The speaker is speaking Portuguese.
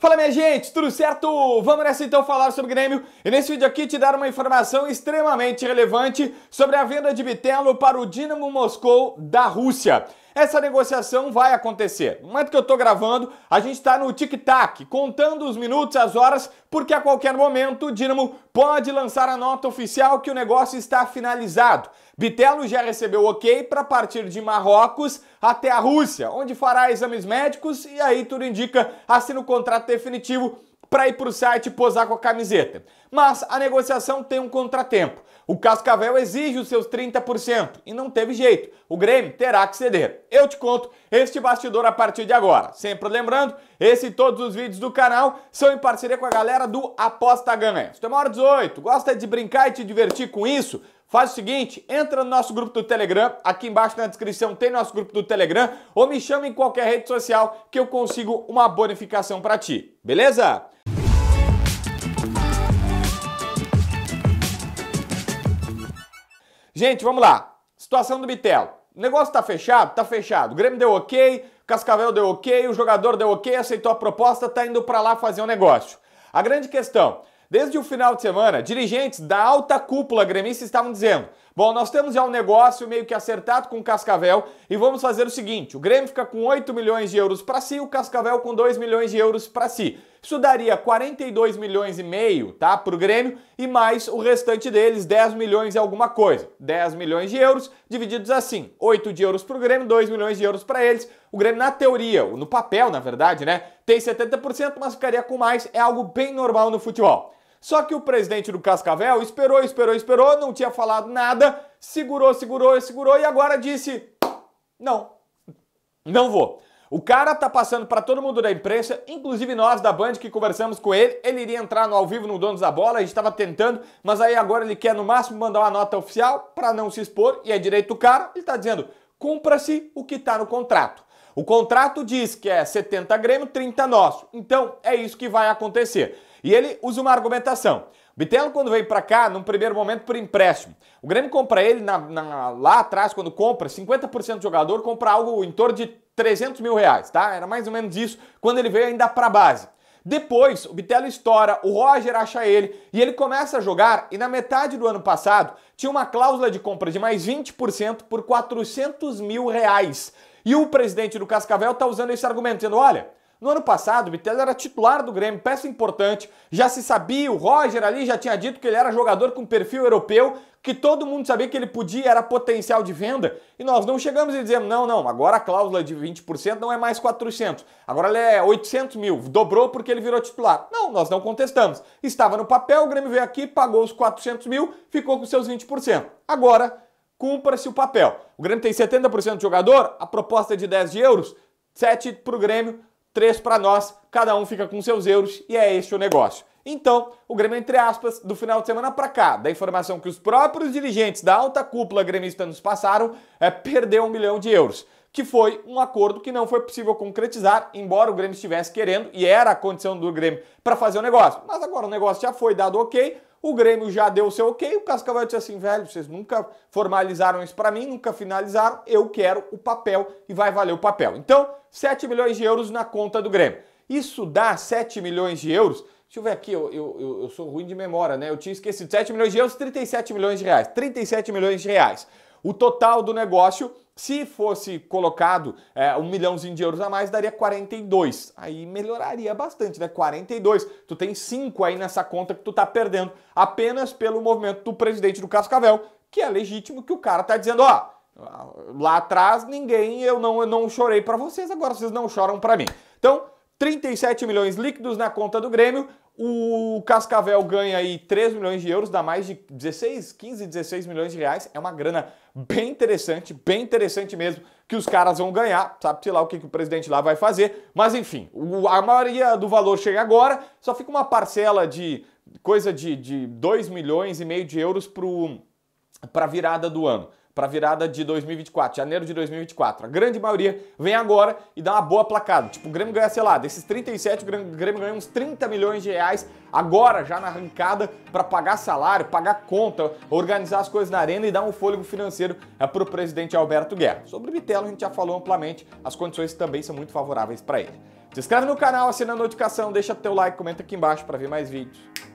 Fala minha gente, tudo certo? Vamos nessa então falar sobre Grêmio e nesse vídeo aqui te dar uma informação extremamente relevante sobre a venda de Bitelo para o Dinamo Moscou da Rússia essa negociação vai acontecer. No momento que eu estou gravando, a gente está no tic-tac, contando os minutos, as horas, porque a qualquer momento o Dinamo pode lançar a nota oficial que o negócio está finalizado. Bitelo já recebeu ok para partir de Marrocos até a Rússia, onde fará exames médicos e aí tudo indica assina o contrato definitivo para ir para o site posar com a camiseta. Mas a negociação tem um contratempo. O Cascavel exige os seus 30% e não teve jeito. O Grêmio terá que ceder. Eu te conto este bastidor a partir de agora. Sempre lembrando, esse e todos os vídeos do canal são em parceria com a galera do Aposta Ganha. Se tem uma hora 18, gosta de brincar e te divertir com isso, Faz o seguinte, entra no nosso grupo do Telegram, aqui embaixo na descrição tem nosso grupo do Telegram, ou me chama em qualquer rede social que eu consigo uma bonificação para ti, beleza? Gente, vamos lá. Situação do Bitelo. O negócio tá fechado? Tá fechado. O Grêmio deu ok, o Cascavel deu ok, o jogador deu ok, aceitou a proposta, tá indo para lá fazer um negócio. A grande questão, desde o final de semana, dirigentes da alta cúpula gremista estavam dizendo: "Bom, nós temos já um negócio meio que acertado com o Cascavel e vamos fazer o seguinte, o Grêmio fica com 8 milhões de euros para si, o Cascavel com 2 milhões de euros para si. Isso daria 42 milhões e meio, tá, para o Grêmio e mais o restante deles, 10 milhões e alguma coisa. 10 milhões de euros divididos assim, 8 de euros para o Grêmio, 2 milhões de euros para eles. O Grêmio, na teoria, no papel, na verdade, né, tem 70%, mas ficaria com mais. É algo bem normal no futebol. Só que o presidente do Cascavel esperou, esperou, esperou, não tinha falado nada, segurou, segurou, segurou e agora disse: não, não vou. O cara tá passando para todo mundo da imprensa, inclusive nós da Band que conversamos com ele. Ele iria entrar no ao vivo no Donos da Bola, a gente estava tentando, mas aí agora ele quer no máximo mandar uma nota oficial para não se expor e é direito do cara. Ele tá dizendo: "Cumpra-se o que está no contrato". O contrato diz que é 70 Grêmio, 30 nosso. Então é isso que vai acontecer. E ele usa uma argumentação. Bitelo, quando veio para cá, num primeiro momento por empréstimo. O Grêmio compra ele na, na, lá atrás, quando compra, 50% do jogador, compra algo em torno de 300 mil reais, tá? Era mais ou menos isso quando ele veio ainda para base. Depois, o Bitelo estoura, o Roger acha ele e ele começa a jogar. E na metade do ano passado, tinha uma cláusula de compra de mais 20% por 400 mil reais. E o presidente do Cascavel tá usando esse argumento, dizendo: olha, no ano passado, o Bitello era titular do Grêmio, peça importante, já se sabia, o Roger ali já tinha dito que ele era jogador com perfil europeu, que todo mundo sabia que ele podia, era potencial de venda, e nós não chegamos e dizemos, não, não, agora a cláusula de 20% não é mais 400, agora ela é 800 mil, dobrou porque ele virou titular. Não, nós não contestamos. Estava no papel, o Grêmio veio aqui, pagou os 400 mil, ficou com seus 20%. Agora, cumpra-se o papel. O Grêmio tem 70% de jogador, a proposta é de 10 de euros, 7 para o Grêmio, três para nós, cada um fica com seus euros e é este o negócio. Então, o Grêmio, entre aspas, do final de semana para cá, da informação que os próprios dirigentes da alta cúpula gremista nos passaram, é, perdeu um milhão de euros que foi um acordo que não foi possível concretizar, embora o Grêmio estivesse querendo e era a condição do Grêmio para fazer o negócio. Mas agora o negócio já foi dado ok, o Grêmio já deu o seu ok, o Cascavel disse assim, velho, vocês nunca formalizaram isso para mim, nunca finalizaram, eu quero o papel e vai valer o papel. Então, 7 milhões de euros na conta do Grêmio. Isso dá 7 milhões de euros? Deixa eu ver aqui, eu, eu, eu sou ruim de memória, né? Eu tinha esquecido. 7 milhões de euros, 37 milhões de reais. 37 milhões de reais. O total do negócio, se fosse colocado é, um milhãozinho de euros a mais, daria 42. Aí melhoraria bastante, né? 42. Tu tem 5 aí nessa conta que tu tá perdendo apenas pelo movimento do presidente do Cascavel, que é legítimo que o cara tá dizendo, ó, lá atrás ninguém, eu não, eu não chorei para vocês, agora vocês não choram para mim. Então, 37 milhões líquidos na conta do Grêmio. O Cascavel ganha aí 3 milhões de euros, dá mais de 16, 15, 16 milhões de reais. É uma grana bem interessante, bem interessante mesmo, que os caras vão ganhar. Sabe-se lá o que, que o presidente lá vai fazer. Mas enfim, a maioria do valor chega agora, só fica uma parcela de coisa de, de 2 milhões e meio de euros para a virada do ano para a virada de 2024, janeiro de 2024. A grande maioria vem agora e dá uma boa placada. Tipo, o Grêmio ganha, sei lá, desses 37, o Grêmio ganha uns 30 milhões de reais agora, já na arrancada, para pagar salário, pagar conta, organizar as coisas na arena e dar um fôlego financeiro é, para o presidente Alberto Guerra. Sobre o Bitelo, a gente já falou amplamente, as condições também são muito favoráveis para ele. Se inscreve no canal, assina a notificação, deixa teu like, comenta aqui embaixo para ver mais vídeos.